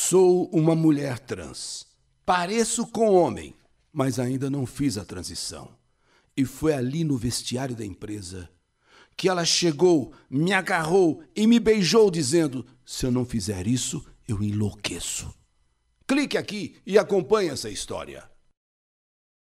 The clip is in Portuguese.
Sou uma mulher trans. Pareço com homem, mas ainda não fiz a transição. E foi ali no vestiário da empresa que ela chegou, me agarrou e me beijou, dizendo: Se eu não fizer isso, eu enlouqueço. Clique aqui e acompanhe essa história.